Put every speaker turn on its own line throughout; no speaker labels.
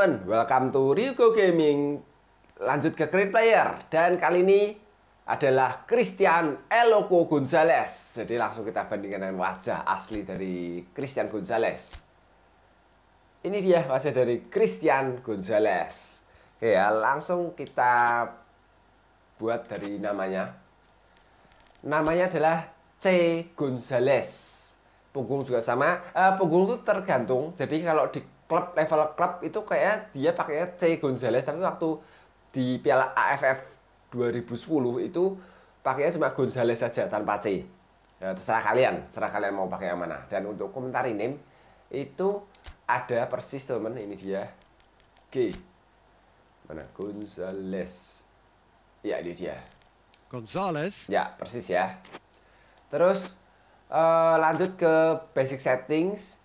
teman-teman, welcome to Ryuko Gaming Lanjut ke Great Player Dan kali ini adalah Christian Eloko Gonzalez Jadi langsung kita bandingkan dengan wajah asli dari Christian Gonzalez Ini dia wajah dari Christian Gonzalez Oke ya, langsung kita buat dari namanya Namanya adalah C. Gonzalez Punggung juga sama, uh, punggung itu tergantung Jadi kalau di klub level klub itu kayak dia pakainya C Gonzales tapi waktu di Piala AFF 2010 itu pakainya cuma Gonzales saja tanpa C. Ya, terserah kalian, terserah kalian mau pakai yang mana. Dan untuk komentar ini itu ada persis teman ini dia G mana Gonzales ya ini dia Gonzales ya persis ya terus uh, lanjut ke basic settings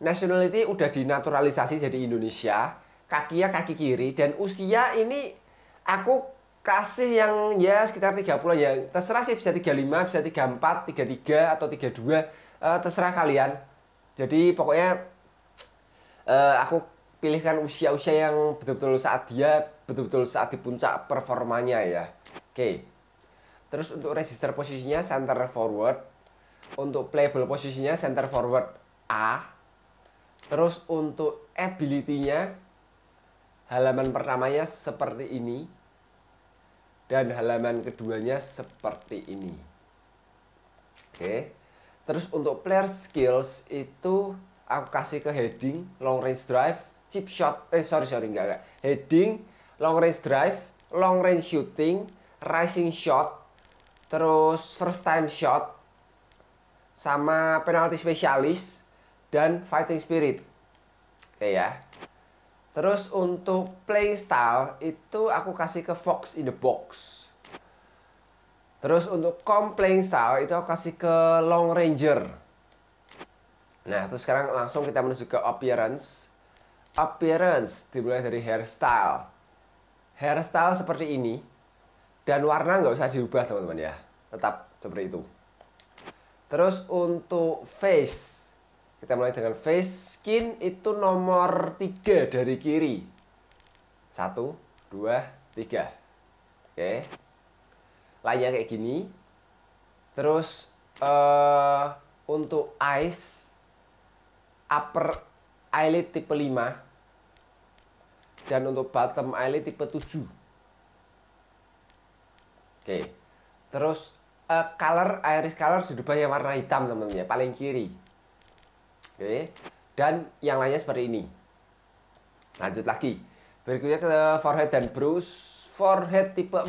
nationality udah dinaturalisasi jadi Indonesia, kaki ya kaki kiri dan usia ini aku kasih yang ya sekitar 30 ya. Terserah sih bisa 35, bisa 34, 33 atau 32, uh, eh, terserah kalian. Jadi pokoknya uh, aku pilihkan usia-usia yang betul-betul saat dia betul-betul saat di puncak performanya ya. Oke. Terus untuk register posisinya center forward, untuk playable posisinya center forward A, Terus untuk ability-nya halaman pertamanya seperti ini dan halaman keduanya seperti ini. Oke. Terus untuk player skills itu aku kasih ke heading, long range drive, chip shot. Eh sorry sorry enggak enggak. Heading, long range drive, long range shooting, rising shot, terus first time shot sama penalti spesialis dan fighting spirit. Oke ya. Terus untuk playstyle itu aku kasih ke Fox in the Box. Terus untuk complain style itu aku kasih ke Long Ranger. Nah, terus sekarang langsung kita menuju ke appearance. Appearance dimulai dari hairstyle. Hairstyle seperti ini. Dan warna nggak usah diubah teman-teman ya. Tetap seperti itu. Terus untuk face. Kita mulai dengan face skin itu nomor tiga dari kiri. satu dua tiga Oke. Layar kayak gini. Terus uh, untuk eyes upper eyelid tipe 5 dan untuk bottom eyelid tipe 7. Oke. Terus uh, color iris color di yang warna hitam teman-teman ya, paling kiri. Oke. Dan yang lainnya seperti ini. Lanjut lagi. Berikutnya ke forehead dan brush. Forehead tipe 4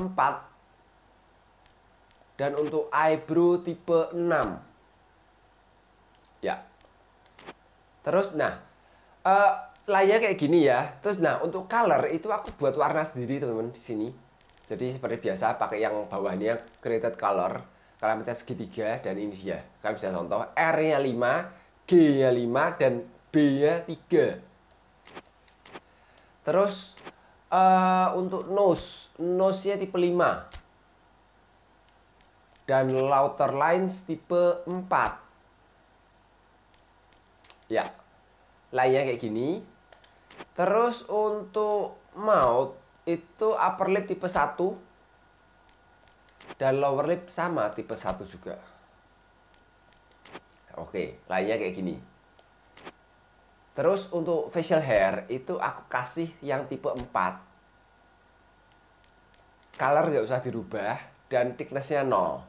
dan untuk eyebrow tipe 6. Ya. Terus nah, uh, eh, layar kayak gini ya. Terus nah, untuk color itu aku buat warna sendiri, teman-teman di sini. Jadi seperti biasa pakai yang bawahnya created color, kalian bisa segitiga dan ini dia. Kalian bisa contoh R-nya 5, G-nya 5 dan B-nya 3. Terus uh, untuk nose, nose-nya tipe 5. Dan louter lines tipe 4. Ya. Lainnya kayak gini. Terus untuk mouth itu upper lip tipe 1 dan lower lip sama tipe 1 juga. Oke, lainnya kayak gini. Terus untuk facial hair itu aku kasih yang tipe 4. Color nggak usah dirubah dan thicknessnya 0.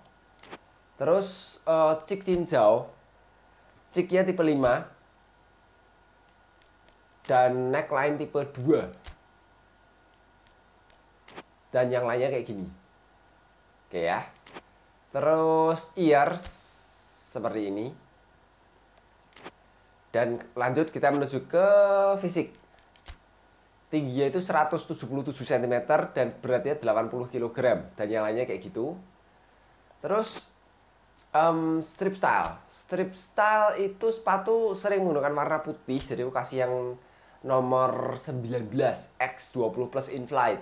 Terus uh, eh, cik cincau, ciknya tipe 5 dan neckline tipe 2. Dan yang lainnya kayak gini. Oke ya. Terus ears seperti ini dan lanjut kita menuju ke fisik. Tingginya itu 177 cm dan beratnya 80 kg dan yang lainnya kayak gitu. Terus um, strip style. Strip style itu sepatu sering menggunakan warna putih, jadi aku kasih yang nomor 19 X20 plus inflight.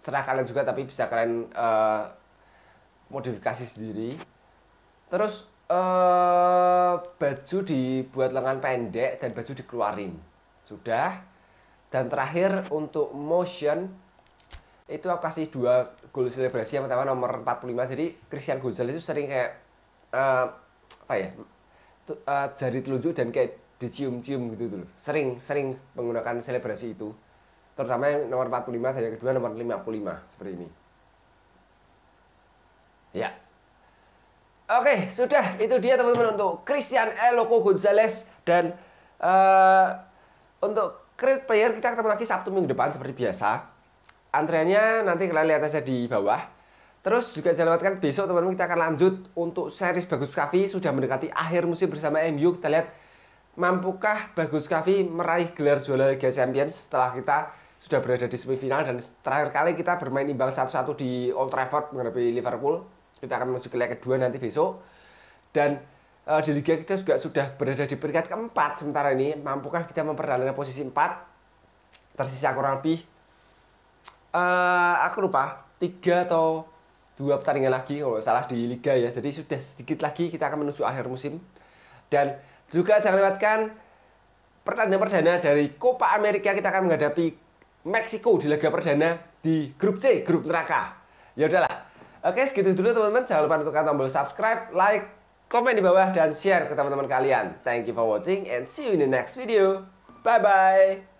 Serah kalian juga tapi bisa kalian uh, modifikasi sendiri. Terus Eh, baju dibuat lengan pendek dan baju dikeluarin. Sudah. Dan terakhir untuk motion itu aku kasih dua goal selebrasi yang pertama nomor 45 jadi Christian Gonzalez itu sering kayak uh, apa ya uh, jari telunjuk dan kayak dicium-cium gitu tuh sering sering menggunakan selebrasi itu terutama yang nomor 45 dan yang kedua nomor 55 seperti ini ya Oke, sudah itu dia teman-teman untuk Christian Eloko Gonzalez dan uh, untuk Create Player kita ketemu lagi Sabtu minggu depan seperti biasa. Antreannya nanti kalian lihat aja di bawah. Terus juga jangan lewatkan besok teman-teman kita akan lanjut untuk series Bagus Kavi sudah mendekati akhir musim bersama MU. Kita lihat mampukah Bagus Kavi meraih gelar juara Liga Champions setelah kita sudah berada di semifinal dan terakhir kali kita bermain imbang satu-satu di Old Trafford menghadapi Liverpool kita akan menuju ke leg kedua nanti besok. Dan uh, di Liga kita juga sudah berada di peringkat keempat sementara ini. Mampukah kita mempertahankan posisi empat? Tersisa kurang lebih uh, aku lupa tiga atau dua pertandingan lagi kalau salah di liga ya jadi sudah sedikit lagi kita akan menuju akhir musim dan juga jangan lewatkan pertandingan perdana dari Copa Amerika kita akan menghadapi Meksiko di laga perdana di grup C grup neraka ya udahlah Oke, segitu dulu teman-teman. Jangan lupa tekan tombol subscribe, like, komen di bawah, dan share ke teman-teman kalian. Thank you for watching and see you in the next video. Bye-bye.